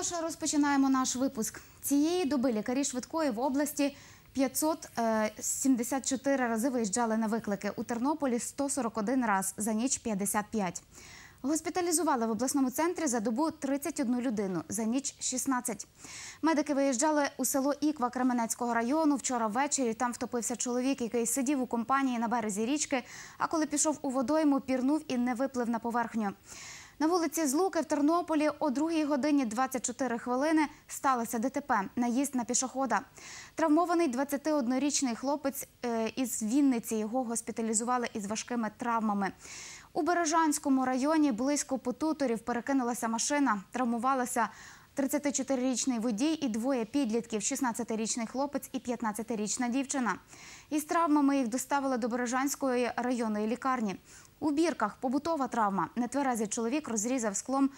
Отож, розпочинаємо наш випуск цієї доби. Лікарі швидкої в області 574 е, рази виїжджали на виклики. У Тернополі 141 раз за ніч 55. Госпіталізували в обласному центрі за добу 31 людину, за ніч 16. Медики виїжджали у село Іква Кременецького району. Вчора ввечері там втопився чоловік, який сидів у компанії на березі річки. А коли пішов у водойму, пірнув і не виплив на поверхню. На вулиці Злуки в Тернополі о 2 годині 24 хвилини сталося ДТП. Наїзд на пішохода. Травмований 21-річний хлопець е, із Вінниці. Його госпіталізували із важкими травмами. У Бережанському районі близько потуторів перекинулася машина, травмувалася 34-річний водій і двоє підлітків, 16-річний хлопець і 15-річна дівчина. Із травмами їх доставили до Бережанської районної лікарні. У бірках побутова травма. Нетверезий чоловік розрізав склом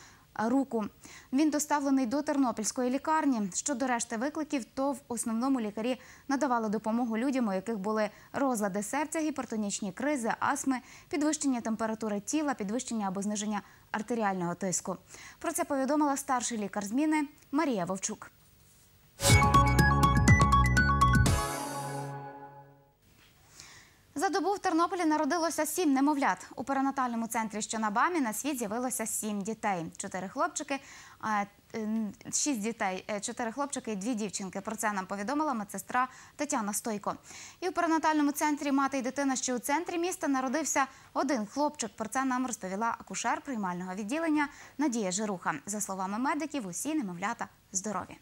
руку. Він доставлений до Тернопільської лікарні. Щодо решти викликів, то в основному лікарі надавали допомогу людям, у яких були розлади серця, гіпертонічні кризи, астми, підвищення температури тіла, підвищення або зниження артеріального тиску. Про це повідомила старший лікар зміни Марія Вовчук. За добу в Тернополі народилося сім немовлят. У перинатальному центрі, що на Бамі, на світ з'явилося сім дітей: чотири хлопчики, е, шість дітей, е, чотири хлопчики і дві дівчинки. Про це нам повідомила медсестра Тетяна Стойко. І у перинатальному центрі мати і дитина, що у центрі міста народився один хлопчик. Про це нам розповіла акушер приймального відділення Надія Жируха. За словами медиків, усі немовлята здорові.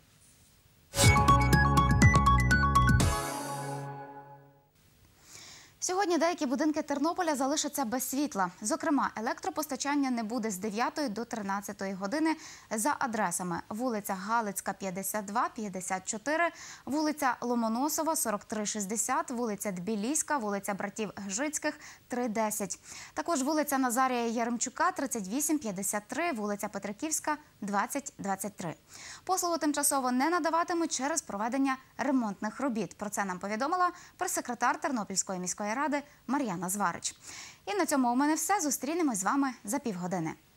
Сьогодні деякі будинки Тернополя залишаться без світла. Зокрема, електропостачання не буде з 9 до 13 години за адресами: вулиця Галицька, 52, 54, вулиця Ломоносова, 4360, вулиця Тбіліська, вулиця Братів Гжицьких, 310. Також вулиця Назарія Яремчука, 38, 53, вулиця Петриківська, 2023. Послугу тимчасово не надаватимуть через проведення ремонтних робіт. Про це нам повідомила прес-секретар Тернопільської міської ради ради Мар'яна Зварич. І на цьому у мене все зустрінемось з вами за півгодини.